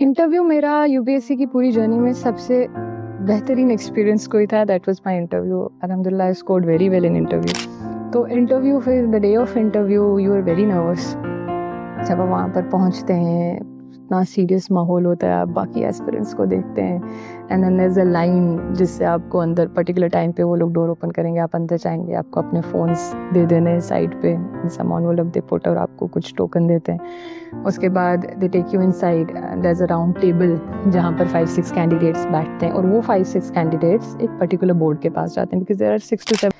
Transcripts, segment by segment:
Interview मेरा UPSC की पूरी जर्नी में सबसे बेहतरीन एक्सपीरियंस कोई था दैट वाज माय इंटरव्यू अलहमदिल्ला I scored very well in interview तो इंटरव्यू फिर the day of interview you are very nervous जब हम वहाँ पर पहुँचते हैं कितना सीरियस माहौल होता है आप बाकी एस्पिरेंट्स को देखते हैं and then is a line जिससे आपको अंदर पर्टिकुलर टाइम पे वो लोग डोर ओपन करेंगे आप अंदर जाएंगे आपको अपने फ़ोन्स दे देने साइड पे सामान वो लोग दे पोट और आपको कुछ टोकन देते हैं उसके बाद they take you inside as a round table जहाँ पर फाइव सिक्स कैंडिडेट्स बैठते हैं और वो फाइव सिक्स कैंडिडेट्स एक पर्टिकुलर बोर्ड के पास जाते हैं because there are six to seven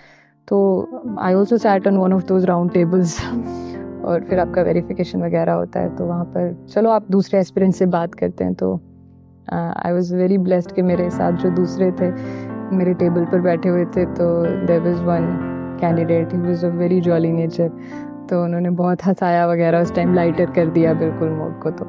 तो I also sat on one of those round tables और फिर आपका वेरिफिकेशन वगैरह होता है तो वहाँ पर चलो आप दूसरे एस्पिरेंट से बात करते हैं तो आई वॉज़ वेरी ब्लेस्ड कि मेरे साथ जो दूसरे थे मेरे टेबल पर बैठे हुए थे तो there was one candidate he was a very jolly nature तो उन्होंने बहुत हंसाया वगैरह उस टाइम लाइटर कर दिया बिल्कुल मोड को तो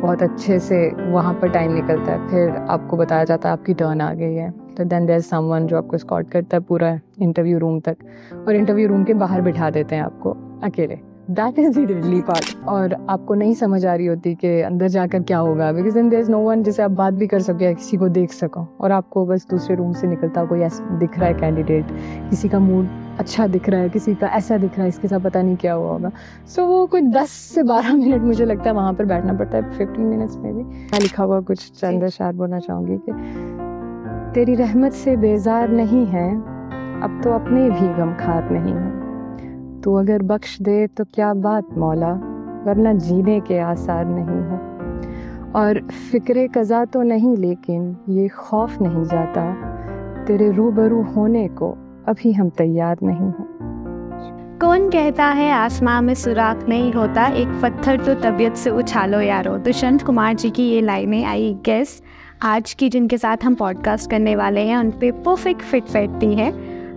बहुत अच्छे से वहाँ पर टाइम निकलता है फिर आपको बताया जाता है आपकी टर्न आ गई है तो देन देर समवन जो आपको स्कॉट करता है पूरा इंटरव्यू रूम तक और इंटरव्यू रूम के बाहर बिठा देते हैं आपको अकेले दैट इज द पार्ट और आपको नहीं समझ आ रही होती कि अंदर जाकर क्या होगा because in there is no one जिसे आप बात भी कर सको या किसी को देख सको और आपको बस दूसरे रूम से निकलता कोई दिख रहा है कैंडिडेट किसी का मूड अच्छा दिख रहा है किसी का ऐसा दिख रहा है इसके साथ पता नहीं क्या हुआ होगा सो so, वो कोई दस से बारह मिनट मुझे लगता है वहाँ पर बैठना पड़ता है फिफ्टीन मिनट्स में भी मैं लिखा हुआ कुछ चंद शायद बोलना चाहूँगी कि तेरी रहमत से बेजार नहीं है अब तो अपने भी गम खात नहीं है तो अगर बख्श दे तो क्या बात मौला वरना जीने के आसार नहीं है और फिक्र कज़ा तो नहीं लेकिन ये खौफ नहीं जाता तेरे रूबरू होने को अभी हम तैयार नहीं हैं कौन कहता है आसमां में सुराख नहीं होता एक पत्थर तो तबीयत से उछालो यारो दुष्यंत कुमार जी की ये लाइनें आई गेस आज की जिनके साथ हम पॉडकास्ट करने वाले हैं उन पर परफेक्ट फिट बैठती है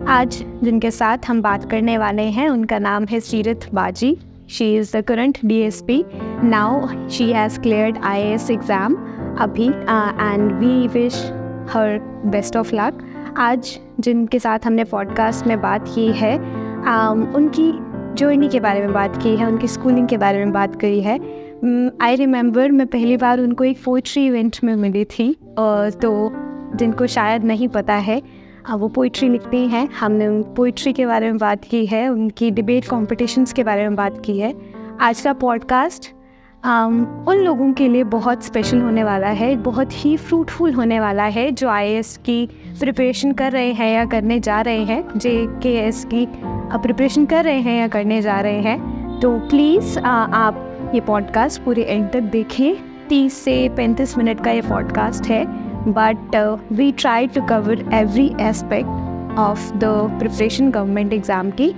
आज जिनके साथ हम बात करने वाले हैं उनका नाम है Seerat Baji she is the current D S P now she has clear I S exam अभी and we wish her best of luck आज जिनके साथ हमने पॉडकास्ट में बात की है um, उनकी जर्नी के बारे में बात की है उनकी स्कूलिंग के बारे में बात करी है आई mm, रिमेम्बर मैं पहली बार उनको एक पोइट्री इवेंट में मिली थी तो जिनको शायद नहीं पता है अब हाँ, वो पोइट्री लिखते हैं हमने उन पोइट्री के बारे में बात की है उनकी डिबेट कॉम्पिटिशन्स के बारे में बात की है आज का पॉडकास्ट उन लोगों के लिए बहुत स्पेशल होने वाला है बहुत ही फ्रूटफुल होने वाला है जो आई की प्रिपरेशन कर रहे हैं या करने जा रहे हैं जे के एस की प्रिपरेशन कर रहे हैं या करने जा रहे हैं तो प्लीज़ आप ये पॉडकास्ट पूरे एंड तक देखें तीस से पैंतीस मिनट का ये पॉडकास्ट है but uh, we try to cover every aspect of the preparation government exam की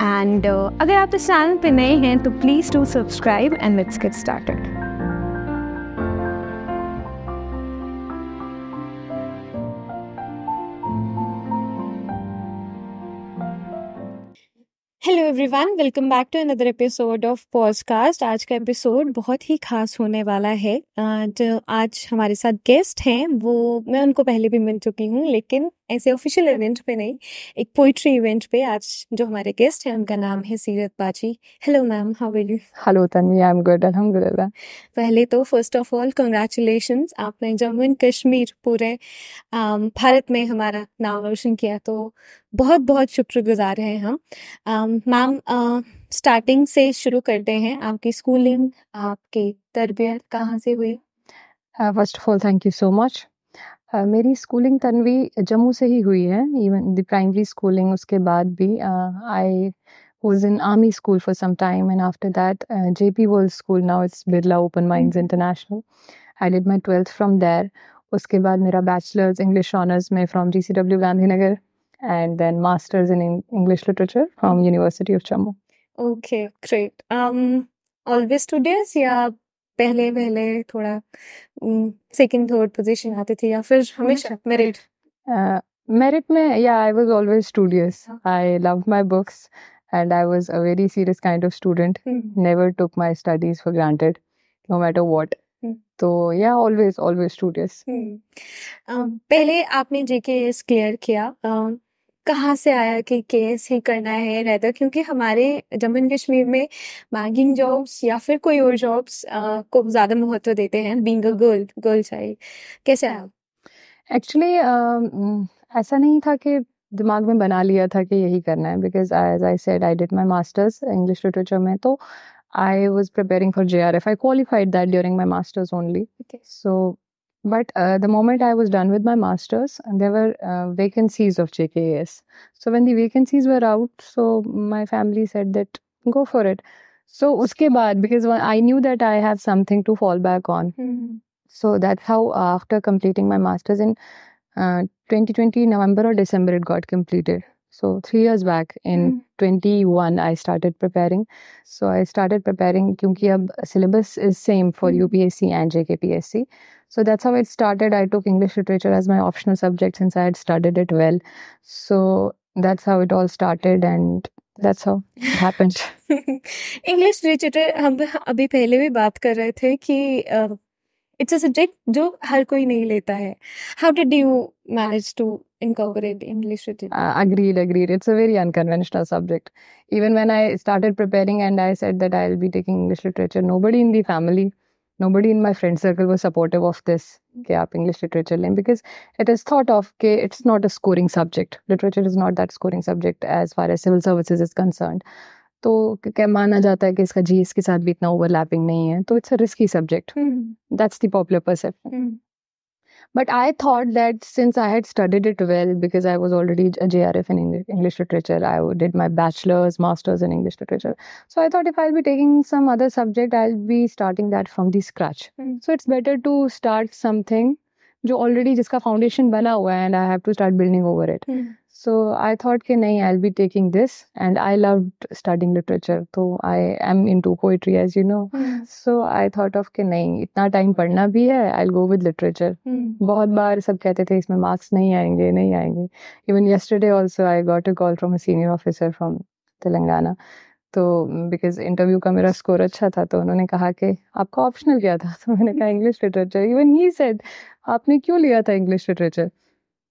and uh, agar aap is channel pe नए hain to please do subscribe and let's get started hello everyone welcome back to another episode of podcast आज का episode बहुत ही खास होने वाला है जो uh, आज हमारे साथ गेस्ट हैं वो मैं उनको पहले भी मिल चुकी हूँ लेकिन ऐसे ऑफिशियल इवेंट हम्म। पे नहीं एक पोइट्री इवेंट पे आज जो हमारे गेस्ट हैं उनका नाम है Seerat Baji hello ma'am how are you hello Tanvi I am good अल्हम्दुलिल्लाह पहले तो फर्स्ट ऑफ ऑल कंग्रेचुलेशन आपने जम्मू एंड कश्मीर पूरे भारत में हमारा नाम रोशन किया तो बहुत बहुत शुक्रगुजार हैं हम मैम स्टार्टिंग से शुरू करते हैं आपकी स्कूलिंग आपकी तरबियत कहाँ से हुई first of all thank you so much मेरी स्कूलिंग तनवी जम्मू से ही हुई है, इवन द प्राइमरी स्कूलिंग उसके बाद भी I was in army school for some time and after that J P world school now it's Birla open mind international. I did my twelfth from there उसके बाद मेरा बैचलर्स इंग्लिश ऑनर्स में from GCW Gandhinagar and then masters in English literature from university of Jammu. Okay, great. Um, always to this, yeah, पहले पहले थोड़ा second third position आते थे या फिर हाँ। हमेशा मेरिट मेरिट में या I was always studious I love my books and I was a very serious kind of student never took my studies for granted no matter what तो yeah always always studious पहले आपने जेके clear किया कहाँ से आया कि case ही करना है रहता क्योंकि हमारे जम्मू एंड कश्मीर में बैंकिंग जॉब्स या फिर कोई और जॉब्स को ज़्यादा महत्व देते हैं being a girl girl child कैसे आया एक्चुअली uh, ऐसा नहीं था कि दिमाग में बना लिया था कि यही करना है because as I said I did my masters English literature में तो I was preparing for J R F I qualified that during my masters only so But uh, the moment I was done with my masters, there were uh, vacancies of JKAS. So when the vacancies were out, so my family said that go for it. So uske baad, because I knew that I have something to fall back on. Mm-hmm. So that's how uh, after completing my masters in uh, 2020 November or December it got completed. So three years back in mm. 21, I started preparing. So I started preparing because अब syllabus is same for mm. UPSC and JKPSC. So that's how it started. I took English literature as my optional subject since I had studied it well. So that's how it all started and that's how it happened. English literature We were talking भी बात कर it's a subject जो हर कोई नहीं how did you manage to incorporate English literature? Uh, agreed, agreed. It's a very unconventional subject. Even when I started preparing and I said that I'll be taking English literature, nobody in the family, nobody in my friend circle was supportive of this okay, English literature lane because it is thought of okay, it's not a scoring subject. Literature is not that scoring subject as far as civil services is concerned. तो क्या माना जाता है कि इसका GS के साथ भी इतना ओवरलैपिंग नहीं है तो it's a risky subject that's the popular perception but I thought that since I had studied it well because I was already J R F in English literature I did my bachelors masters in English literature so I thought if I be taking some other subject I be starting that from the scratch so it's better to start something जो already जिसका foundation बना हुआ है and I have to start building over it so I thought कि नहीं I'll be taking this and I love starting literature तो I am into poetry as you know so I thought of के नहीं इतना time पढ़ना भी है आई go with literature बहुत बार सब कहते थे इसमें मार्क्स नहीं आएंगे नहीं आएंगे even yesterday also I got a call from a senior officer from Telangana तो बिकॉज इंटरव्यू का मेरा स्कोर अच्छा था तो उन्होंने कहा कि आपका ऑप्शनल क्या था तो मैंने कहा English literature even he said आपने क्यों लिया था इंग्लिश लिटरेचर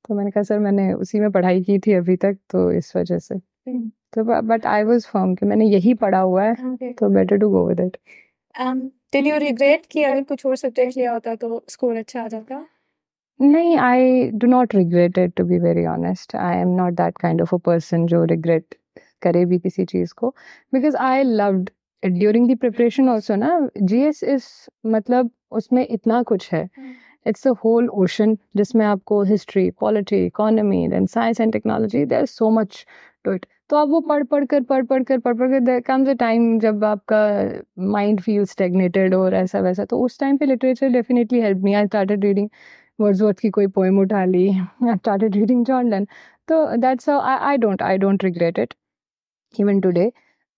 तो मैंने कहा सर मैंने उसी में पढ़ाई की थी अभी तक तो इस वजह से हम्म। तो बट आई वाज फर्म कि मैंने यही पढ़ा हुआ है तो better to go with it did you regret कि अगर कुछ और सब्जेक्ट लिया होता तो स्कोर अच्छा आ जाता नहीं I do not regret it to be very honest I am not that kind of a person जो रिग्रेट करे भी किसी चीज़ को because I loved during the preparation also ना जी एस इस मतलब उसमें इतना कुछ है hmm. It's a whole ocean जिसमें आपको history polity economy then science and technology there so much to it तो आप वो पढ़ पढ़ कर पढ़ पढ़ कर पढ़ पढ़ कर देर कम्स अ टाइम जब आपका माइंड फील स्टेगनेटेड और ऐसा वैसा तो उस टाइम पे literature definitely help me I started reading worth की कोई पोएम उठा ली आई स्टार्टेड रीडिंग जॉन लन तो that's I don't I don't regret it even today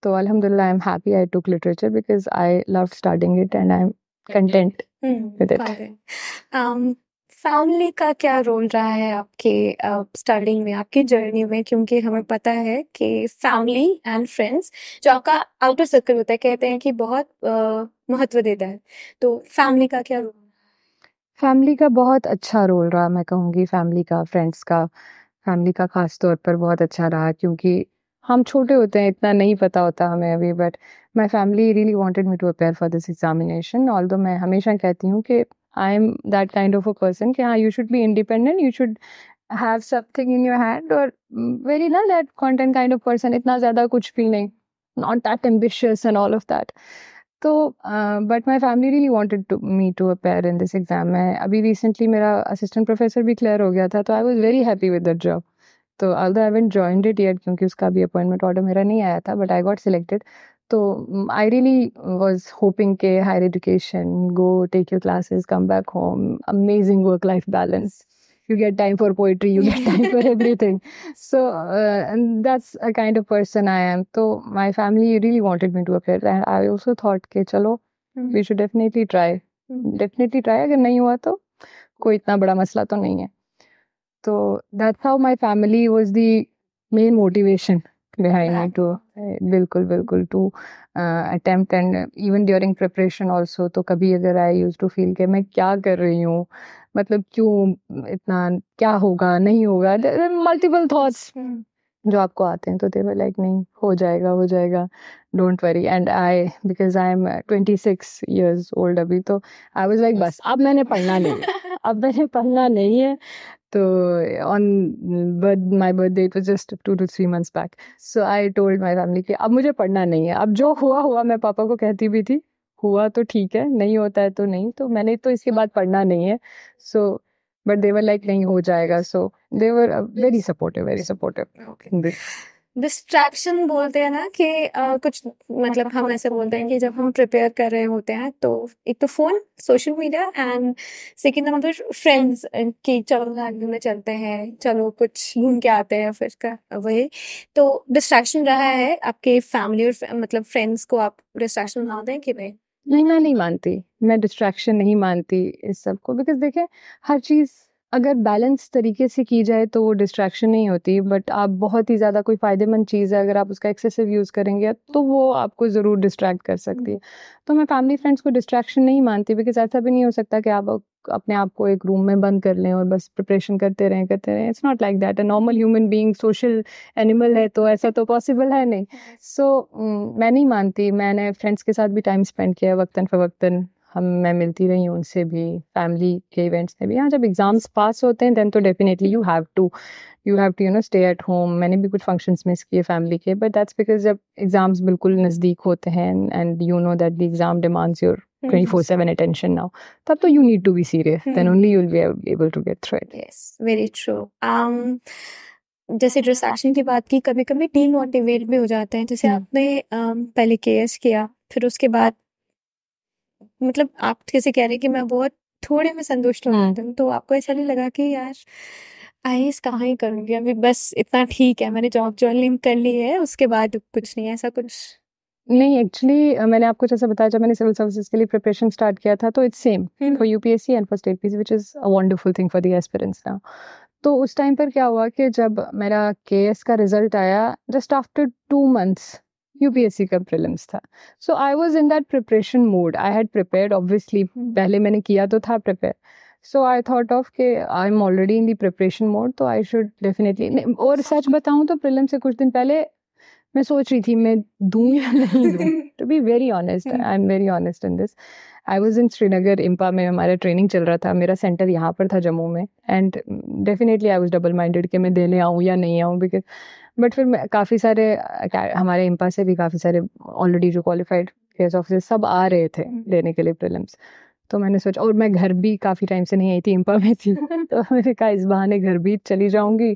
तो अलहमदिल्ला I am happy I took literature because I love starting it and I am content with it family का क्या role रहा है आपके starting uh, में आपकी जर्नी में क्योंकि हमें पता है कि फैमिली एंड फ्रेंड्स जो आपका आउटर सर्कल होता है कहते हैं कि बहुत uh, महत्व देता है तो फैमिली का क्या रोल फैमिली का बहुत अच्छा रोल रहा मैं कहूँगी फैमिली का फ्रेंड्स का फैमिली का खास तौर पर बहुत अच्छा रहा क्योंकि हम छोटे होते हैं इतना नहीं पता होता हमें अभी but my family really wanted me to appear for this examination although मैं हमेशा कहती हूँ कि I am that kind of a person कि हाँ you should be independent you should have something in your hand और very ना that content kind of person इतना ज़्यादा कुछ भी नहीं not that ambitious and all of that तो but my family really wanted to me to appear in this exam मैं अभी रिसेंटली मेरा असिस्टेंट प्रोफेसर भी क्लियर हो गया था तो I was very happy with that job तो आल दई वेंट ज्वाइंट इट ईयर क्योंकि उसका भी अपॉइंटमेंट ऑर्डर मेरा नहीं आया था बट आई गॉट सिलेक्टेड तो आई रियली वॉज होपिंग के higher education go take your classes come back home amazing work life balance you get time for poetry you get time for everything so that's a kind of person I am तो my family really wanted me to appear I also thought के चलो we should definitely try definitely try अगर नहीं हुआ तो कोई इतना बड़ा मसला तो नहीं है तो that's how my family was the main motivation behind me to बिल्कुल बिल्कुल to attempt and even during preparation also तो कभी अगर आई यूज टू फील के मैं क्या कर रही हूँ मतलब क्यों इतना क्या होगा नहीं होगा मल्टीपल थॉट्स hmm. जो आपको आते हैं तो दे वर लाइक नहीं हो जाएगा हो जाएगा don't worry and I because I am twenty six years old अभी तो आई वॉज लाइक बस अब मैंने पढ़ना नहीं अब मैंने पढ़ना नहीं है तो on birth my birthday it was just two two three months back so I told my family कि अब मुझे पढ़ना नहीं है अब जो हुआ हुआ मैं पापा को कहती भी थी हुआ तो ठीक है नहीं होता है तो नहीं तो मैंने तो इसके बाद पढ़ना नहीं है सो बट देवर लाइक नहीं हो जाएगा so they were very supportive very supportive distraction बोलते हैं ना कि आ, कुछ मतलब हम ऐसे बोलते हैं कि जब हम प्रिपेयर कर रहे होते हैं तो एक तो phone social media and second number friends कि चलो गाड़ी में चलते हैं चलो कुछ घूम के आते हैं फिर का वही तो डिस्ट्रैक्शन रहा है आपके फैमिली और मतलब फ्रेंड्स को आप डिस्ट्रैक्शन बनाते हैं कि भाई नहीं मैं नहीं मानती मैं डिस्ट्रैक्शन नहीं मानती इस सब को बिकॉज देखें हर चीज़ अगर बैलेंस तरीके से की जाए तो वो डिस्ट्रैक्शन नहीं होती बट आप बहुत ही ज़्यादा कोई फ़ायदेमंद चीज़ है अगर आप उसका एक्सेसिव यूज़ करेंगे तो वो आपको ज़रूर डिस्ट्रैक्ट कर सकती है हम्म। तो मैं फैमिली फ्रेंड्स को डिस्ट्रैक्शन नहीं मानती बिकॉज ऐसा भी नहीं हो सकता कि आप अपने आप को एक रूम में बंद कर लें और बस प्रिपरेशन करते रहें करते रहें it's not like that a normal human being social animal है तो ऐसा तो पॉसिबल है नहीं सो so, mm, मैं नहीं मानती मैंने फ्रेंड्स के साथ भी टाइम स्पेंड किया है वक्ता फ़वक्ता हम मैं मिलती रही हूँ उनसे भी फैमिली के इवेंट्स में भी हाँ जब एग्ज़ाम्स पास होते हैं देन तो definitely you have to you have to you know stay at home मैंने भी कुछ फंक्शंस मिस किए फैमिली के बट दैट्स बिकॉज जब एग्ज़ाम्स बिल्कुल नज़दीक होते हैं and you know that the exam demands your 24/7 attention now तब तो you need to be serious hmm. then hmm. only you'll be able to get through it yes very um, जैसे distraction की बात की कभी कभी डीमोटिवेट भी हो जाते हैं जैसे हम्म। आपने um, पहले केएस किया फिर उसके बाद मतलब आप जैसे कह रहे कि मैं बहुत थोड़े में संतुष्ट हो हाँ। जाता हूँ तो आपको ऐसा नहीं लगा कि यार आई कहाँ ही करूँगी अभी बस इतना ठीक है मैंने जॉब ज्वाइन कर ली है उसके बाद कुछ नहीं ऐसा कुछ नहीं एक्चुअली मैंने आपको जैसा बताया जब मैंने सिविल सर्विसेज के लिए प्रिपरेशन स्टार्ट किया था तो it's same for UPSC and for state PC which is a wonderful thing for the aspirants now तो उस टाइम पर क्या हुआ कि जब मेरा के का रिजल्ट आया just after two months UPSC का प्रिलिम्स था so I was in that preparation mood I had prepare obviously पहले मैंने किया तो था prepare so I thought of के I am already in the preparation mode तो आई शुड डेफिनेटली और सच बताऊँ तो प्रिलिम से कुछ दिन पहले मैं सोच रही थी मैं दूं या नहीं दूं to be very honest I am very honest in this I was in Srinagar IMPA में हमारा ट्रेनिंग चल रहा था मेरा सेंटर यहाँ पर था जम्मू में and definitely I was double minded कि मैं दिल्ली आऊँ या नहीं आऊँ बिकॉज बट फिर काफ़ी सारे हमारे इम्पा से भी काफ़ी सारे ऑलरेडी जो क्वालिफाइड केस ऑफिसर सब आ रहे थे हम्म। लेने के लिए प्रिलिम्स तो मैंने सोचा और मैं घर भी काफ़ी टाइम से नहीं आई थी इम्पा में थी तो मैंने कहा इस बहाने घर भी चली जाऊँगी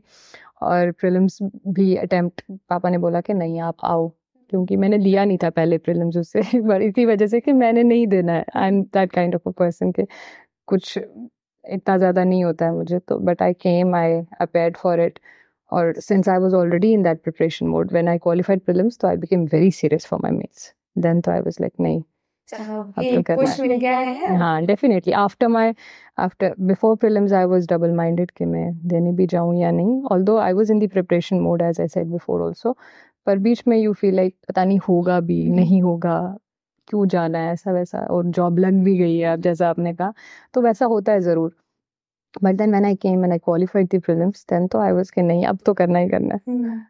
और प्रिलिम्स भी अटेम्प्ट पापा ने बोला कि नहीं आप आओ क्योंकि मैंने लिया नहीं था पहले प्रिलिम्स उससे इसी वजह से कि मैंने नहीं देना है I am that kind of a person के कुछ इतना ज़्यादा नहीं होता है मुझे तो but I came I appear for it और since I was already in that preparation mode when I qualified prelims तो I became very serious for my mains then तो आई वॉज लाइक नहीं हाँ, बीच में यू फील लाइक पता नहीं होगा भी हम्म। नहीं होगा क्यों जाना है ऐसा वैसा और जॉब लग भी गई है अब जैसा आपने कहा तो वैसा होता है ज़रूर but then man I came man I qualified the films then तो आई वाज के नहीं अब तो करना ही करना है हम्म।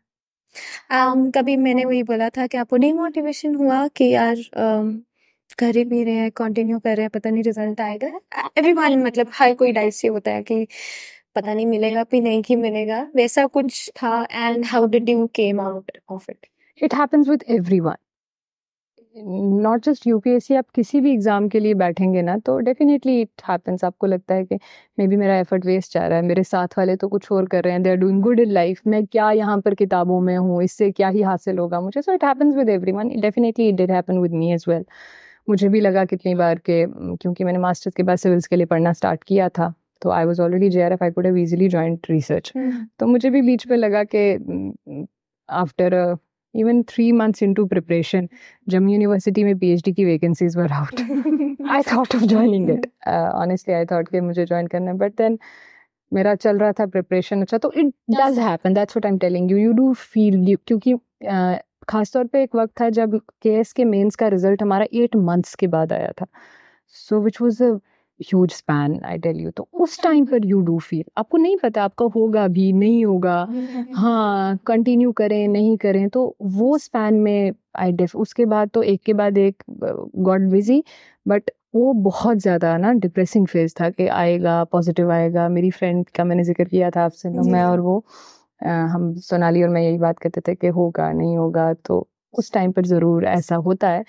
um, कभी मैंने वही बोला था कि आपको मोटिवेशन हुआ कि यार um, कर ही भी रहे हैं कंटिन्यू कर रहे हैं पता नहीं रिजल्ट आएगा एवरी मतलब हर कोई डाइस ये होता है कि पता नहीं मिलेगा भी नहीं कि मिलेगा वैसा कुछ था and how did you came out of it it happens with everyone not just UPSC आप किसी भी एग्ज़ाम के लिए बैठेंगे ना तो डेफिनेटली इट हैपन्स आपको लगता है कि मे बी मेरा एफर्ट वेस्ट जा रहा है मेरे साथ वाले तो कुछ और कर रहे हैं they are doing good in life मैं क्या यहाँ पर किताबों में हूँ इससे क्या ही हासिल होगा मुझे so it happens with everyone definitely it did happen with me as well मुझे भी लगा कितनी हाँ। बार के क्योंकि मैंने मास्टर्स के बाद सिविल्स के लिए पढ़ना स्टार्ट किया था तो I was already J R F I could have easily joined research तो मुझे भी बीच में लगा कि after even three months in to preparation Jammu university में पी एच डी की vacancies were out I thought of joining it honestly I thought कि मुझे ज्वाइन करना है बट देन मेरा चल रहा था प्रिपरेशन अच्छा तो it does happen that's what I am telling you you do feel you क्योंकि uh, खासतौर पे एक वक्त था जब के एस के मेन्स का रिजल्ट हमारा एट मंथ्स के बाद आया था so which was a huge span I tell you तो उस टाइम पर यू डू फील आपको नहीं पता आपका होगा भी नहीं होगा हाँ कंटिन्यू करें नहीं करें तो वो स्पैन में आई डेफ उसके बाद तो एक के बाद एक गॉड बिजी बट वो बहुत ज़्यादा ना डिप्रेसिंग फेज था कि आएगा पॉजिटिव आएगा मेरी फ्रेंड का मैंने जिक्र किया था आपसे मैं और वो हम सोनाली और मैं यही बात करते थे कि होगा नहीं होगा तो उस टाइम पर ज़रूर ऐसा होता है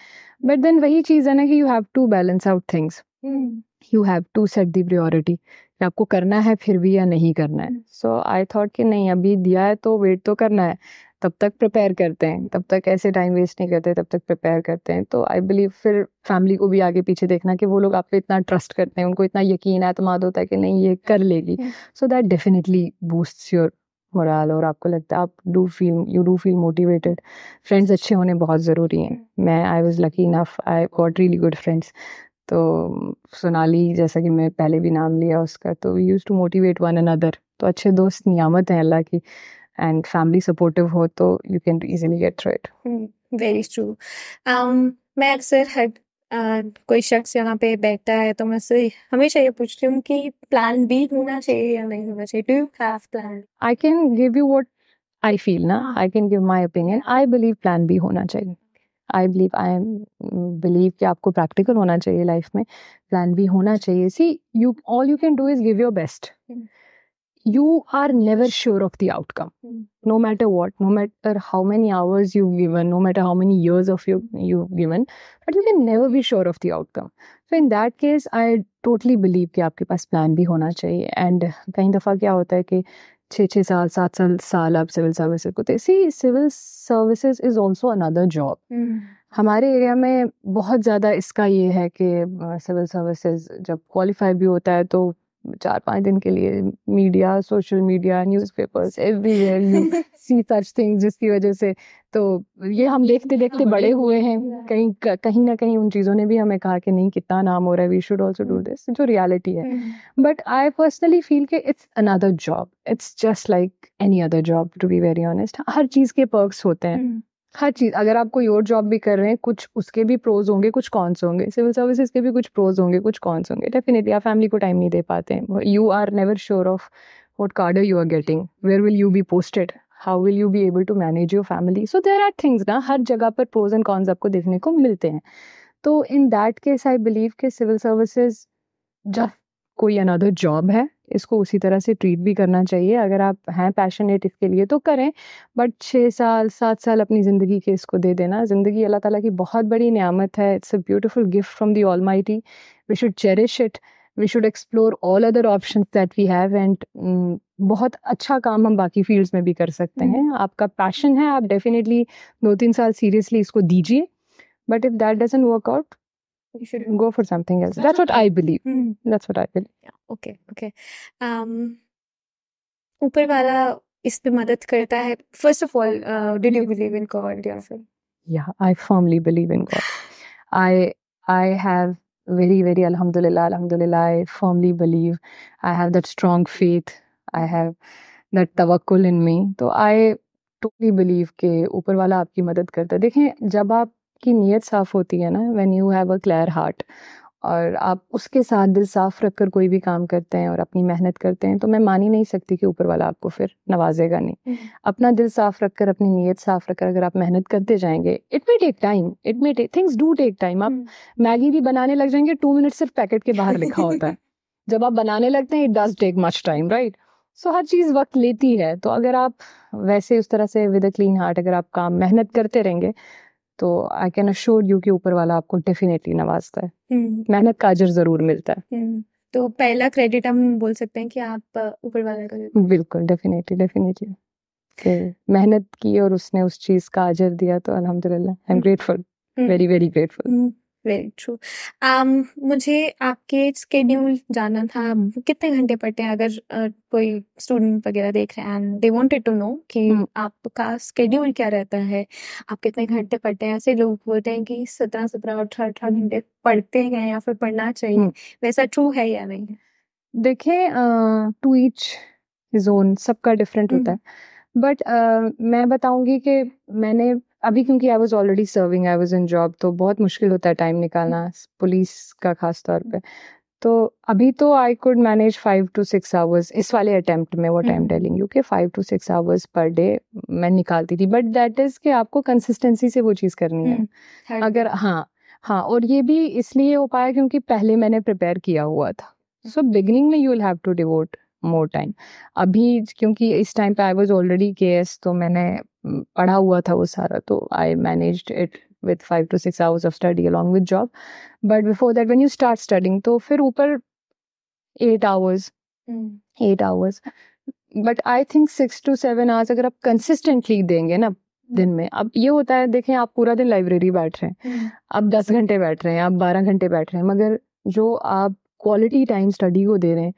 बट देन वही चीज़ है ना कि you have to balance out things you have to set the priority आपको करना है फिर भी या नहीं करना है सो आई थॉट कि नहीं अभी दिया है तो वेट तो करना है तब तक प्रिपेयर करते हैं तब तक ऐसे टाइम वेस्ट नहीं करते तब तक प्रिपेयर करते हैं तो आई बिलीव फिर फैमिली को भी आगे पीछे देखना कि वो लोग आप पे इतना ट्रस्ट करते हैं उनको इतना यकीन है होता है कि नहीं ये कर लेगी so that definitely boost your morale और आपको लगता है आप do feel you do feel motivated friends अच्छे होने बहुत ज़रूरी हैं मैं I was lucky enough I got really good friends तो सोनाली जैसा कि मैं पहले भी नाम लिया उसका तो we use to motivate one an तो अच्छे दोस्त नियामत हैं अल्लाह की एंड फैमिली सपोर्टिव हो तो you can easily get through it very true मैं अक्सर हर कोई शख्स यहाँ पे बैठा है तो मैं उससे हमेशा ये पूछती हूँ कि प्लान बी होना चाहिए या नहीं होना चाहिए do you have plan I can give you what I feel ना I can give my opinion I believe plan B होना चाहिए I believe I am believe कि आपको प्रैक्टिकल होना चाहिए लाइफ में प्लान भी होना चाहिए see you all you can do is give your best you are never sure of the outcome no matter what no matter how many hours you've given no matter how many years of you you've given but you can never be sure of the outcome so in that case i totally believe कि आपके पास plan भी होना चाहिए and कई दफ़ा क्या होता है कि छः छः साल सात साल साल आप सिविल सर्विसेज को थे see civil services is also another job हमारे एरिया में बहुत ज़्यादा इसका ये है कि सिविल सर्विसेज जब क्वालिफाई भी होता है तो चार पांच दिन के लिए media social media newspapers everywhere you see such things जिसकी वजह से तो ये हम देखते देखते तो बड़े हुए हैं कहीं कहीं ना कहीं उन चीज़ों ने भी हमें कहा कि नहीं कितना नाम हो रहा है we should also do this जो रियलिटी है बट आई पर्सनली फील के it's another job it's just like any other job to be very honest हर चीज़ के पर्कस होते हैं हम्म। हर चीज़ अगर आप कोई और जॉब भी कर रहे हैं कुछ उसके भी प्रोज होंगे कुछ कॉन्स होंगे सिविल सर्विसेज के भी कुछ प्रोज होंगे कुछ कॉन्स होंगे डेफिनेटली आप फैमिली को टाइम नहीं दे पाते हैं you are never sure of what cadre you are getting where will you be posted how will you be able to manage your family so there are things ना हर जगह पर प्रोज एंड कॉन्स आपको देखने को मिलते हैं तो in that case I believe के सिविल सर्विसेज जस्ट कोई अनदर जॉब है इसको उसी तरह से ट्रीट भी करना चाहिए अगर आप हैं पैशनेट इसके लिए तो करें बट छः साल सात साल अपनी ज़िंदगी के इसको दे देना ज़िंदगी अल्लाह ताला की बहुत बड़ी नियामत है it's a beautiful gift from the almighty we should cherish it we should explore all other option that we have and बहुत अच्छा काम हम बाकी फील्ड्स में भी कर सकते हैं हम्म। आपका पैशन है आप डेफिनेटली दो तीन साल सीरियसली इसको दीजिए but if that doesn't work out you should go for something else. That's, That's what I believe. Mm. That's what I believe. Yeah. Okay. Okay. Um, ऊपर वाला इस पे मदद करता है first of all did you believe in God या फिर या I firmly believe in God I I have very very alhamdulillah alhamdulillah i firmly believe i have that strong faith i have that tawakkul in me so i totally believe के ऊपर वाला आपकी मदद करता है देखें जब आप आपकी नीयत साफ होती है ना when you have a clear heart और आप उसके साथ दिल साफ रख कर कोई भी काम करते हैं और अपनी मेहनत करते हैं तो मैं मान ही नहीं सकती कि ऊपर वाला आपको फिर नवाजेगा नहीं हम्म। अपना दिल साफ रख कर अपनी नीयत साफ रख कर अगर आप मेहनत करते जाएंगे it may take time it may take things do take time आप हम्म। मैगी भी बनाने लग जाएंगे टू मिनट सिर्फ पैकेट के बाहर लिखा होता है जब आप बनाने लगते हैं it does take much time right so हर चीज़ वक्त लेती है तो अगर आप वैसे उस तरह से विद अ क्लीन हार्ट अगर आप काम मेहनत करते रहेंगे तो आई कैन अश्योर यू कि ऊपर वाला आपको डेफिनेटली नवाजता है हम्म। मेहनत का अजर जरूर मिलता है हम्म। तो पहला क्रेडिट हम बोल सकते हैं कि आप ऊपर वाला का बिल्कुल डेफिनेटली डेफिनेटली तो मेहनत की और उसने उस चीज का अजर दिया तो अल्हम्दुलिल्लाह I am grateful very very grateful very true um, मुझे आपके स्केड्यूल जानना था कितने घंटे पढ़ते हैं अगर uh, कोई स्टूडेंट वगैरह देख रहे हैं and they wanted to know कि hmm. आपका स्केड्यूल क्या रहता है आप कितने घंटे पढ़ते हैं ऐसे लोग बोलते हैं कि सत्रह सत्रह अठारह अठारह घंटे पढ़ते हैं या फिर पढ़ना चाहिए hmm. वैसा ट्रू है या नहीं देखिए टू ईच जोन सबका डिफरेंट हम्म। होता है बट uh, मैं बताऊंगी कि मैंने अभी क्योंकि I was already serving I was in job तो बहुत मुश्किल होता है टाइम निकालना पुलिस का खास तौर पे तो अभी तो I could manage five to six hours इस वाले अटेम्प्ट में वो टाइम टेलिंग यू के five to six hours per day मैं निकालती थी बट दैट इज कि आपको कंसिस्टेंसी से वो चीज़ करनी है हम्म, अगर हाँ हाँ और ये भी इसलिए हो पाया क्योंकि पहले मैंने प्रिपेयर किया हुआ था सो बिगिनिंग हम्म। में you will have to devote more time अभी क्योंकि इस टाइम पे I was already K S तो मैंने पढ़ा हुआ था वो सारा तो I manage it with five to six hours of study along with job but before that when you start studying तो फिर ऊपर eight hours eight hours but I think six to seven hours अगर आप consistently देंगे ना hmm. दिन में अब ये होता है देखें आप पूरा दिन लाइब्रेरी बैठ रहे हैं hmm. आप दस घंटे बैठ रहे हैं आप बारह घंटे बैठ रहे हैं मगर जो आप क्वालिटी टाइम स्टडी को दे रहे हैं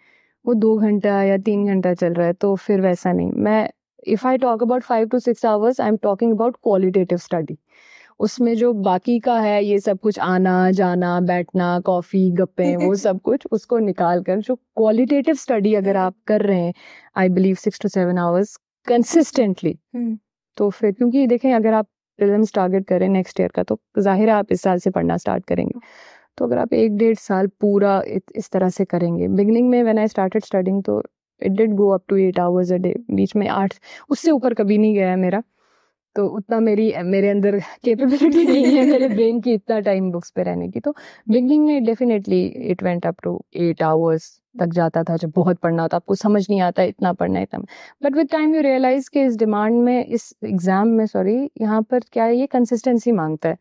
वो दो घंटा या तीन घंटा चल रहा है तो फिर वैसा नहीं मैं if I talk about five to six hours I am talking about qualitative study उसमें जो बाकी का है ये सब कुछ आना जाना बैठना कॉफ़ी गप्पे वो सब कुछ उसको निकाल कर जो क्वालिटेटिव स्टडी अगर आप कर रहे हैं I believe six to seven hours consistently तो फिर क्योंकि देखें अगर आप प्रिलिम्स टारगेट करें नेक्स्ट ईयर का तो जाहिर है आप इस साल से पढ़ना स्टार्ट करेंगे तो अगर आप एक डेढ़ साल पूरा इस तरह से करेंगे बिगनिंग में वेन आई स्टार्टेड स्टडिंग तो it did go up to eight hours a day बीच में आठ उससे ऊपर कभी नहीं गया मेरा तो उतना मेरी मेरे अंदर कैपेबिलिटी नहीं है मेरे ब्रेन की इतना टाइम बुक्स पे रहने की तो बिगनिंग में definitely it went up to eight hours तक जाता था जब बहुत पढ़ना होता आपको समझ नहीं आता इतना पढ़ना इतना but with time you realise कि इस डिमांड में इस एग्ज़ाम में सॉरी यहाँ पर क्या है ये कंसिस्टेंसी मांगता है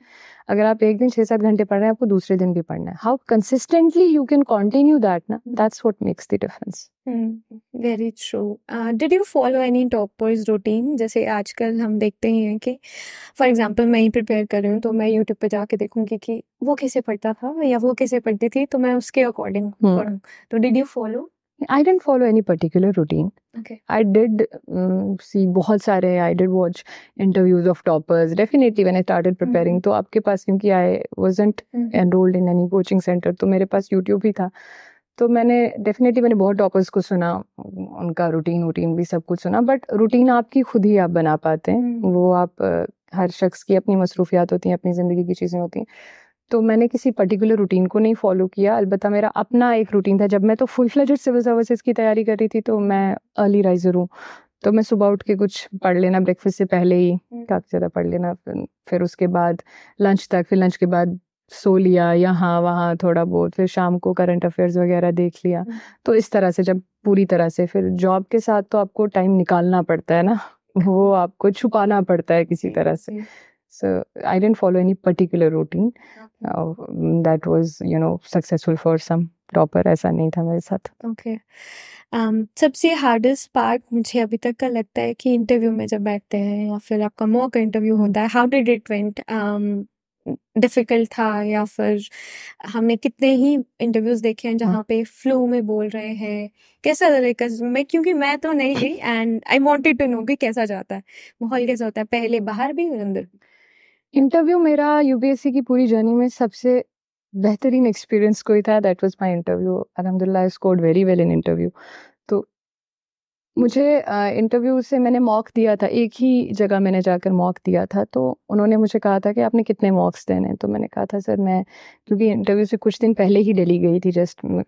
अगर आप एक दिन छः सात घंटे पढ़ रहे हैं आपको दूसरे दिन भी पढ़ना है how consistently you can continue that ना that's what makes the difference very true did you follow any toppers routine जैसे आजकल हम देखते ही हैं कि फॉर एग्जांपल मैं ही प्रिपेयर कर रही हूँ तो मैं यूट्यूब पे जाके देखूंगी कि वो कैसे पढ़ता था या वो कैसे पढ़ती थी तो मैं उसके अकॉर्डिंग हम्म। तो did you follow I didn't follow any particular routine I did see बहुत सारे I did watch interviews of toppers definitely when I started preparing तो आपके पास क्योंकि I wasn't enrolled in any coaching centre तो मेरे पास YouTube भी था तो मैंने डेफिनेटली मैंने बहुत टॉपर्स को सुना उनका रूटीन वूटीन भी सब कुछ सुना बट रूटीन आपकी खुद ही आप बना पाते हैं mm-hmm. वो आप हर शख्स की अपनी मसरूफियात होती हैं अपनी ज़िंदगी की चीज़ें होती हैं तो मैंने किसी पर्टिकुलर रूटीन को नहीं फॉलो किया अलबत् मेरा अपना एक रूटीन था जब मैं तो फुल फ्लेजेड सिविल सर्विसेज की तैयारी कर रही थी तो मैं अर्ली राइजर हूँ तो मैं सुबह उठ के कुछ पढ़ लेना ब्रेकफास्ट से पहले ही हम्म। काफ़ी ज़्यादा पढ़ लेना फिर उसके बाद लंच तक फिर लंच के बाद सो लिया यहाँ वहाँ थोड़ा बहुत फिर शाम को करंट अफेयर्स वगैरह देख लिया हम्म। तो इस तरह से जब पूरी तरह से फिर जॉब के साथ तो आपको टाइम निकालना पड़ता है ना हाँ। वो आपको छुपाना पड़ता है किसी तरह से So I didn't follow any particular routine okay. uh, that was, you know, successful for some topper ऐसा नहीं था मेरे साथ okay. um, सबसे हार्डेस्ट पार्ट मुझे अभी तक का लगता है कि इंटरव्यू में जब बैठते हैं या फिर आपका मॉक इंटरव्यू होता है how did it went difficult था या फिर हमने कितने ही इंटरव्यूज देखे हैं जहाँ पे फ्लो में बोल रहे हैं कैसा तरीका मैं क्योंकि मैं तो नहीं गई and I wanted to know कि कैसा जाता है माहौल कैसा होता है पहले बाहर भी और अंदर भी इंटरव्यू मेरा यूपीएससी की पूरी जर्नी में सबसे बेहतरीन एक्सपीरियंस कोई था दैट वाज माय इंटरव्यू अलहमदिल्ला I scored very well in interview तो मुझे इंटरव्यू से मैंने मॉक दिया था एक ही जगह मैंने जाकर मॉक दिया था तो उन्होंने मुझे कहा था कि आपने कितने मॉक्स देने हैं तो मैंने कहा था सर मैं क्योंकि इंटरव्यू से कुछ दिन पहले ही डेली गई थी जस्ट उतने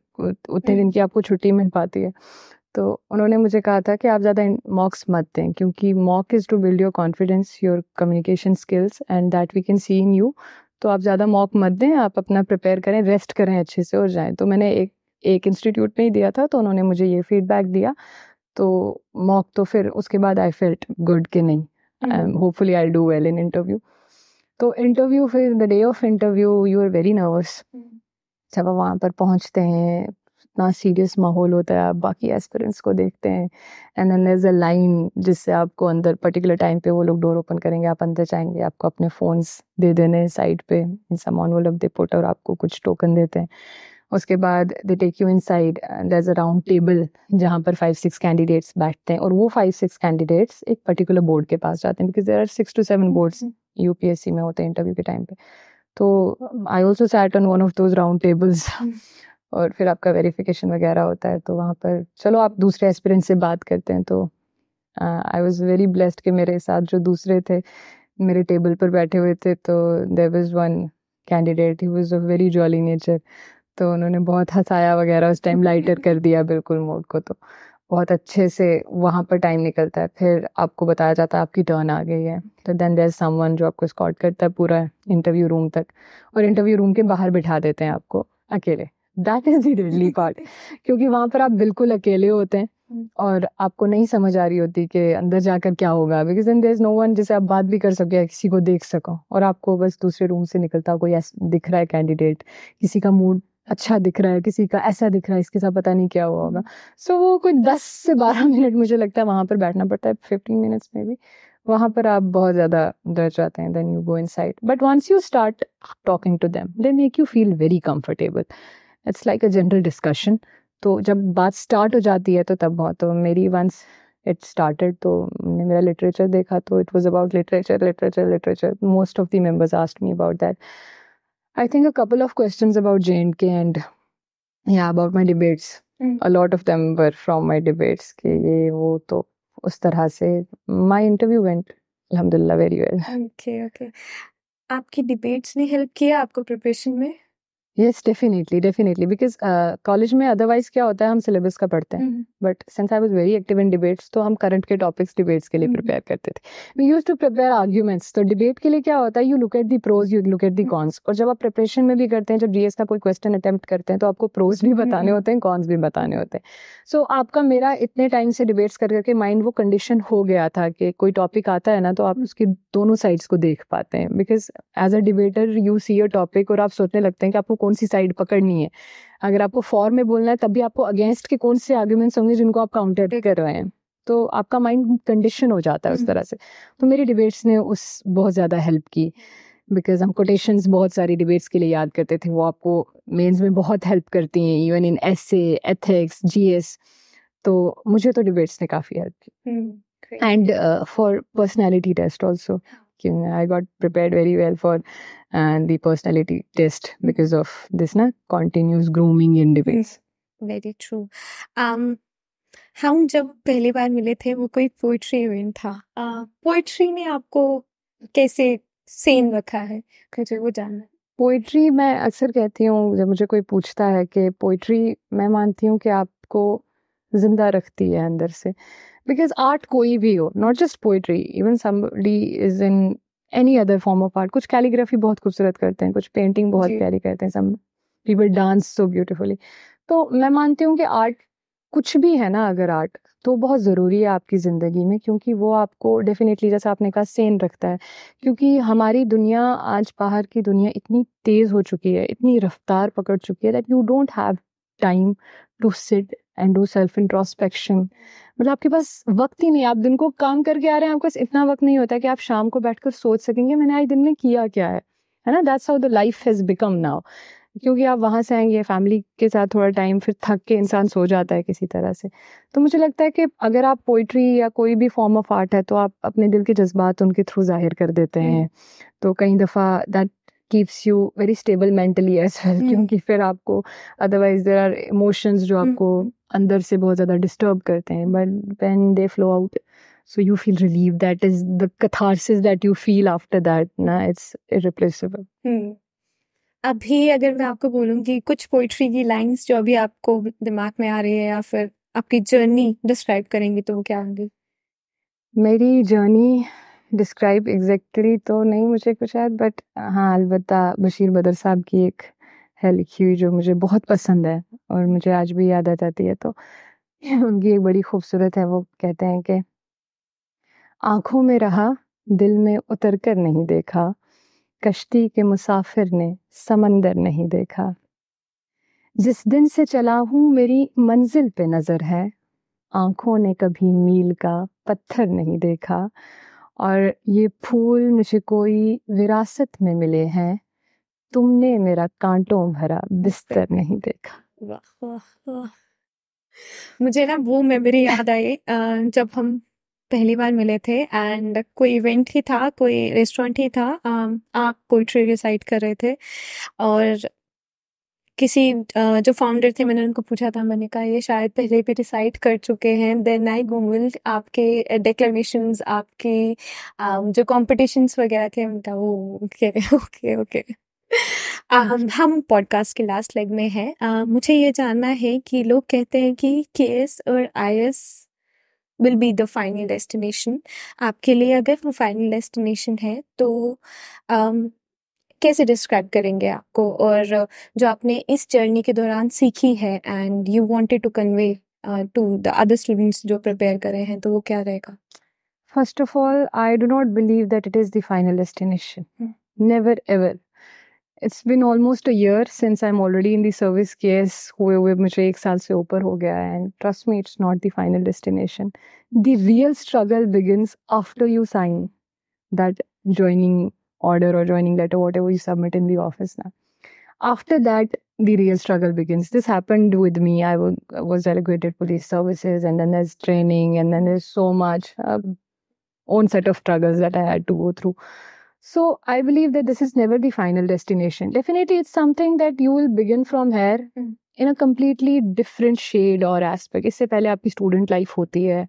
हम्म। दिन की आपको छुट्टी मिल पाती है तो उन्होंने मुझे कहा था कि आप ज़्यादा मॉक्स मत दें क्योंकि mock is to build your confidence your communication skills and that we can see in you तो आप ज़्यादा मॉक मत दें आप अपना प्रिपेयर करें रेस्ट करें अच्छे से और जाएँ तो मैंने एक एक इंस्टीट्यूट में ही दिया था तो उन्होंने मुझे ये फीडबैक दिया तो मॉक तो फिर उसके बाद आई फेल्ट गुड कि नहीं hopefully I do well in interview तो इंटरव्यू फिर the day of interview you are very nervous जब वहाँ पर पहुँचते हैं कितना सीरियस माहौल होता है आप बाकी एस्पिरेंट्स को देखते हैं and then is a line जिससे आपको अंदर पर्टिकुलर टाइम पे वो लोग डोर ओपन करेंगे आप अंदर जाएंगे आपको अपने फ़ोन्स दे देने साइड पे सामान वो लोग दे पुट और आपको कुछ टोकन देते हैं उसके बाद they take you inside as a round table जहाँ पर फाइव सिक्स कैंडिडेट्स बैठते हैं और वो फाइव सिक्स कैंडिडेट्स एक पर्टिकुलर बोर्ड के पास जाते हैं because there are six to seven boards UPSC में होते हैं इंटरव्यू के टाइम पे तो I also sat on one of those round tables और फिर आपका वेरिफिकेशन वगैरह होता है तो वहाँ पर चलो आप दूसरे एस्पिरेंट से बात करते हैं तो आई वॉज वेरी ब्लेस्ड कि मेरे साथ जो दूसरे थे मेरे टेबल पर बैठे हुए थे तो there was one candidate he was a very jolly nature तो उन्होंने बहुत हंसाया वगैरह उस टाइम लाइटर कर दिया बिल्कुल मोड को तो बहुत अच्छे से वहाँ पर टाइम निकलता है फिर आपको बताया जाता है आपकी टर्न आ गई है तो देन देर समवन जो आपको स्कॉट करता है पूरा इंटरव्यू रूम तक और इंटरव्यू रूम के बाहर बिठा देते हैं आपको अकेले दैट इज द पार्ट क्योंकि वहां पर आप बिल्कुल अकेले होते हैं हम्म। और आपको नहीं समझ आ रही होती कि अंदर जाकर क्या होगा because then there is no one जिसे आप बात भी कर सको या किसी को देख सको और आपको बस दूसरे रूम से निकलता कोई दिख रहा है कैंडिडेट किसी का मूड अच्छा दिख रहा है किसी का ऐसा दिख रहा है इसके साथ पता नहीं क्या हुआ होगा सो so, वो कोई दस से बारह मिनट मुझे लगता है वहाँ पर बैठना पड़ता है फिफ्टीन मिनट्स में भी वहाँ पर आप बहुत ज़्यादा डर जाते हैं then you go inside but once you start talking to them they make you feel very comfortable it's like a general discussion तो जब बात स्टार्ट हो जाती है तो तब बहुत तो मेरी वंस इट स्टार्टेड तो मैंने मेरा लिटरेचर देखा तो it was about literature literature literature most of the members asked me about that I think a couple of question about J and K एंड या about my debates a lot of them were from my debates कि ये वो तो उस तरह से my interview went अलहमदिल्ला वेरी वेल ओके ओके आपकी डिबेट्स ने हेल्प किया आपको प्रिपरेशन में yes definitely definitely because college में अदरवाइज क्या होता है हम सिलेबस का पढ़ते हैं but since I was very active in debates तो हम करंट के टॉपिक्स डिबेट्स के लिए प्रिपेयर हम्म. करते थे we use to prepare arguments तो डिबेट के लिए क्या होता है you look at the pros you look at the cons और जब आप प्रिपरेशन में भी करते हैं जब एस का कोई क्वेश्चन अटेम्प्ट करते हैं तो आपको प्रोज हम्म, हम्म. भी बताने होते हैं कॉन्स भी बताने होते हैं सो so, आपका मेरा इतने टाइम से डिबेट्स कर करके माइंड वो कंडीशन हो गया था कि कोई टॉपिक आता है ना तो आप उसकी दोनों साइड्स को देख पाते हैं because as a debater you see your topic और आप सोचने लगते हैं कि आपको कौन सी साइड पकड़नी है अगर आपको फॉर में बोलना है तभी आपको अगेंस्ट के कौन से आर्ग्यूमेंट्स होंगे जिनको आप काउंटर कर रहे हैं तो आपका माइंड कंडीशन हो जाता है उस हम्म। तरह से तो मेरी डिबेट्स ने उस बहुत ज़्यादा हेल्प की बिकॉज हम कोटेशंस बहुत सारी डिबेट्स के लिए याद करते थे वो आपको मेंस में बहुत हेल्प करती हैं even in S ethics G तो मुझे तो डिबेट्स ने काफ़ी हेल्प की and for personality test also I got prepared very well for uh, the personality test because of this na, continuous grooming in debates. Very true. Um, हम जब पहली बार मिले थे वो कोई पोइट्री इवेंट था पोइट्री ने आपको कैसे सेम रखा है मुझे वो जानना पोइट्री मैं अक्सर कहती हूँ जब मुझे कोई पूछता है कि पोइट्री मैं मानती हूँ कि आपको जिंदा रखती है अंदर से बिकॉज आर्ट कोई भी हो नॉट जस्ट पोइट्री इवन समी is in any other form of art कुछ कैलीग्राफी बहुत खूबसूरत करते हैं कुछ पेंटिंग बहुत प्यारी करते हैं some people dance so beautifully तो मैं मानती हूँ कि आर्ट कुछ भी है ना अगर आर्ट तो बहुत ज़रूरी है आपकी ज़िंदगी में क्योंकि वो आपको डेफिनेटली जैसा आपने कहा सेन रखता है क्योंकि हमारी दुनिया आज बाहर की दुनिया इतनी तेज़ हो चुकी है इतनी रफ्तार पकड़ चुकी है that you don't have time to sit and do self introspection मतलब आपके पास वक्त ही नहीं आप दिन को काम करके आ रहे हैं आपके पास इतना वक्त नहीं होता कि आप शाम को बैठकर सोच सकेंगे मैंने आज दिन में किया क्या है है ना that's how the life has become now क्योंकि आप वहाँ से आएंगे फैमिली के साथ थोड़ा टाइम फिर थक के इंसान सो जाता है किसी तरह से तो मुझे लगता है कि अगर आप पोइट्री या कोई भी फॉर्म ऑफ आर्ट है तो आप अपने दिल के जज्बात उनके थ्रू जाहिर कर देते हम्म। हैं तो कई दफ़ा that keeps you very stable mentally as well क्योंकि फिर आपको अदरवाइज देर आर इमोशंस जो हम्म। आपको अंदर से बहुत ज़्यादा डिस्टर्ब करते हैं but when they flow out so you feel relieved that is the catharsis that you feel after that ना इट्स इरिप्लेसेबल अभी अगर मैं आपको बोलूँ कि कुछ पोइट्री की लाइंस जो अभी आपको दिमाग में आ रही है या फिर आपकी जर्नी डिस्क्राइब करेंगे तो वो क्या होंगे मेरी जर्नी डिस्क्राइब एग्जैक्टली तो नहीं मुझे कुछ शायद बट हाँ अलबत्ता बशीर बदर साहब की एक है लिखी हुई जो मुझे बहुत पसंद है और मुझे आज भी याद आ जाती है तो उनकी एक बड़ी खूबसूरत है वो कहते हैं कि आंखों में रहा दिल में उतर कर नहीं देखा कश्ती के मुसाफिर ने समंदर नहीं देखा जिस दिन से चला हूँ मेरी मंजिल पे नज़र है आंखों ने कभी मील का पत्थर नहीं देखा और ये फूल मुझे कोई विरासत में मिले हैं तुमने मेरा कांटों भरा बिस्तर नहीं देखा वाह मुझे ना वो मेमोरी याद आई जब हम पहली बार मिले थे एंड कोई इवेंट ही था कोई रेस्टोरेंट ही था आप पोइट्री रिसाइट कर रहे थे और किसी जो फाउंडर थे मैंने उनको पूछा था मैंने कहा ये शायद पहले भी रिसाइट कर चुके हैं देन आई गूगल आपके डिक्लेमेशंस आपके जो कॉम्पिटिशन्स वगैरह थे उनका वो ओके ओके ओके हाँ। हम पॉडकास्ट के लास्ट लेग में हैं मुझे ये जानना है कि लोग कहते हैं कि के और I will be the final destination आपके लिए अगर वो फाइनल डेस्टिनेशन है तो um, कैसे डिस्क्राइब करेंगे आपको और जो आपने इस जर्नी के दौरान सीखी है and you wanted to convey to the other students जो प्रिपेयर कर रहे हैं तो वो क्या रहेगा first of all I do not believe that it is the final destination never ever It's been almost a year since I'm already in the service. case हुए मुझे एक साल से ऊपर हो गया है and trust me it's not the final destination the real struggle begins after you sign that order or joining letter, whatever you submit in the office now. After that, the real struggle begins. This happened with me. I was delegated police services, and then there's training, and then there's so much uh, own set of struggles that I had to go through. So I believe that this is never the final destination. Definitely, it's something that you will begin from here mm. in a completely different shade or aspect. इससे पहले आपकी student life होती है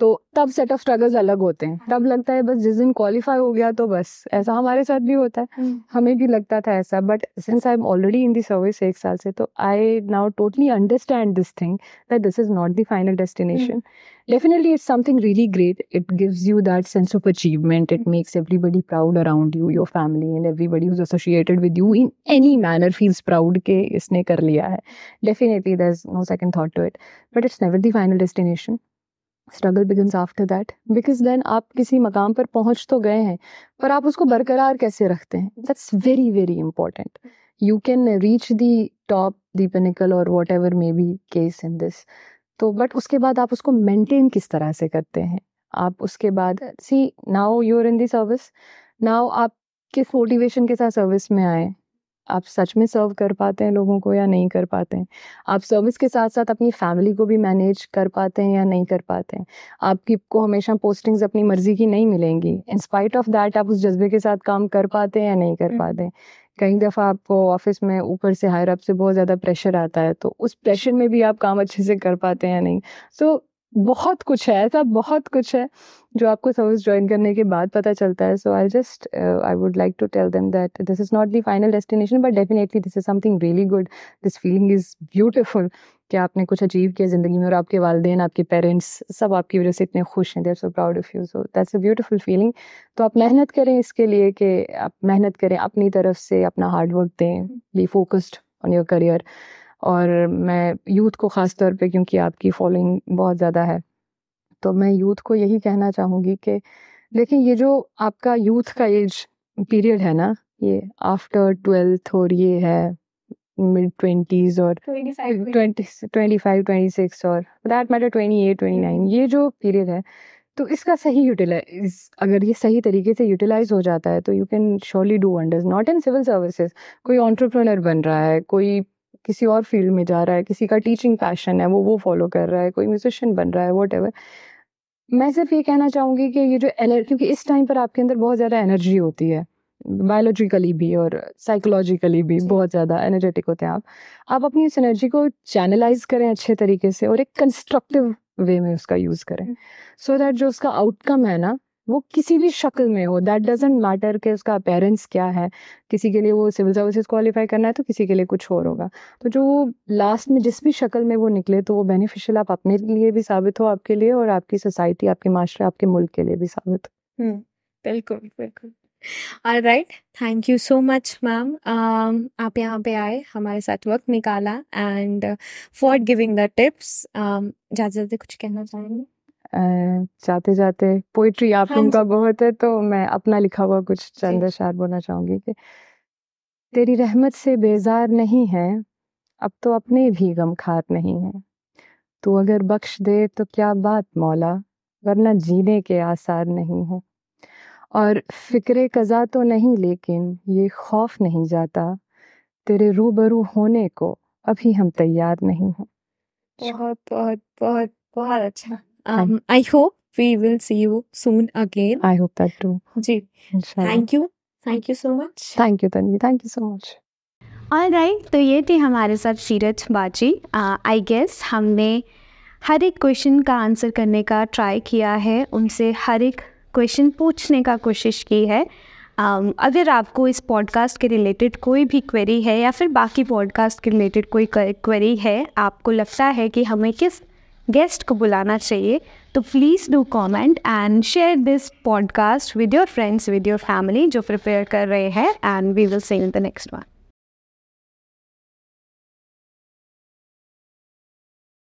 तो तब set of struggles अलग होते हैं तब लगता है बस जिस दिन क्वालिफाई हो गया तो बस ऐसा हमारे साथ भी होता है हम्म। हमें भी लगता था ऐसा but since I am already in the service एक साल से तो I now totally understand this thing that this is not the final destination definitely it's something really great it gives you that sense of achievement it makes everybody proud around you your family and everybody is associated with you in any manner feels proud के इसने कर लिया है definitely there is no second thought to it but it's never the final destination struggle begins after that because then आप किसी मकाम पर पहुंच तो गए हैं पर आप उसको बरकरार कैसे रखते हैं that's very very important you can reach the top the pinnacle और whatever may be case in this तो बट उसके बाद आप उसको मेंटेन किस तरह से करते हैं आप उसके बाद see now you're in the service now आप किस मोटिवेशन के साथ सर्विस में आए आप सच में सर्व कर पाते हैं लोगों को या नहीं कर पाते हैं आप सर्विस के साथ साथ अपनी फैमिली को भी मैनेज कर पाते हैं या नहीं कर पाते हैं आपकी को हमेशा पोस्टिंग्स अपनी मर्जी की नहीं मिलेंगी इंस्पाइट ऑफ दैट आप उस जज्बे के साथ काम कर पाते हैं या नहीं कर हम्म। पाते कई दफ़ा आपको ऑफिस में ऊपर से हायर अप से बहुत ज़्यादा प्रेशर आता है तो उस प्रेशर में भी आप काम अच्छे से कर पाते हैं या नहीं सो so, बहुत कुछ है ऐसा बहुत कुछ है जो आपको सर्विस ज्वाइन करने के बाद पता चलता है so I just I would like to tell them that this is not the final destination but definitely this is something really good this feeling is beautiful कि आपने कुछ अचीव किया ज़िंदगी में और आपके वालदेन आपके पेरेंट्स सब आपकी वजह से इतने खुश हैं there so proud of you so that's a beautiful feeling तो आप मेहनत करें इसके लिए कि आप मेहनत करें अपनी तरफ से अपना हार्डवर्क दें be focused on your career और मैं यूथ को ख़ास तौर पे क्योंकि आपकी फॉलोइंग बहुत ज़्यादा है तो मैं यूथ को यही कहना चाहूँगी कि लेकिन ये जो आपका यूथ का एज पीरियड है ना ये आफ्टर ट्वेल्थ और ये है मिड ट्वेंटीज़ और ट्वेंटी फाइव ट्वेंटी सिक्स और that matter twenty eight twenty nine ये जो पीरियड है तो इसका सही यूटिलाइज अगर ये सही तरीके से यूटिलाइज हो जाता है तो you can surely do wonders not in civil services कोई ऑन्टरप्रोनर बन रहा है कोई किसी और फील्ड में जा रहा है किसी का टीचिंग पैशन है वो वो फॉलो कर रहा है कोई म्यूजिशियन बन रहा है वट एवर मैं सिर्फ ये कहना चाहूँगी कि ये जो एनर्जी क्योंकि इस टाइम पर आपके अंदर बहुत ज़्यादा एनर्जी होती है बायोलॉजिकली भी और साइकोलॉजिकली भी बहुत ज़्यादा एनर्जेटिक होते हैं आप आप अपनी इस एनर्जी को चैनलाइज करें अच्छे तरीके से और एक कंस्ट्रक्टिव वे में उसका यूज़ करें सो हम्म। so दैट जो उसका आउटकम है ना वो किसी भी शक्ल में हो दैट डजेंट मैटर कि उसका अपेरेंस क्या है किसी के लिए वो सिविल सर्विसेज क्वालिफाई करना है तो किसी के लिए कुछ और होगा तो जो वो लास्ट में जिस भी शक्ल में वो निकले तो वो बेनिफिशियल आप अपने लिए भी साबित हो आपके लिए और आपकी सोसाइटी आपके माशरे आपके मुल्क के लिए भी साबित हो हम्म, बिल्कुल बिल्कुल all right thank you so much ma'am आप यहाँ पे आए हमारे साथ वक्त निकाला and for giving the tips ज्यादा ज्यादा कुछ कहना चाहेंगे जाते जाते पोइट्री आप हाँ लोगों का बहुत है तो मैं अपना लिखा हुआ कुछ चंद अशार बोलना चाहूंगी कि तेरी रहमत से बेजार नहीं है अब तो अपने भी गम खार नहीं है तू अगर बख्श दे तो क्या बात मौला वरना जीने के आसार नहीं है और फिक्र कज़ा तो नहीं लेकिन ये खौफ नहीं जाता तेरे रूबरू होने को अभी हम तैयार नहीं हैं बहुत बहुत बहुत बहुत अच्छा Um, I hope we will see you soon again. I hope that too. Ji. Thank you. Thank you so much. Thank you, Tanvi. Thank you so much. All right right, तो ये थी हमारे साथ सीरत बाजी आई uh, गेस हमने हर एक question का आंसर करने का ट्राई किया है उनसे हर एक क्वेश्चन पूछने का कोशिश की है um, अगर आपको इस पॉडकास्ट के रिलेटेड कोई भी क्वेरी है या फिर बाकी पॉडकास्ट के रिलेटेड कोई क्वेरी है आपको लगता है कि हमें किस गेस्ट को बुलाना चाहिए तो please do comment and share this podcast with your friends with your family जो प्रिपेयर कर रहे हैं and we will see in the next one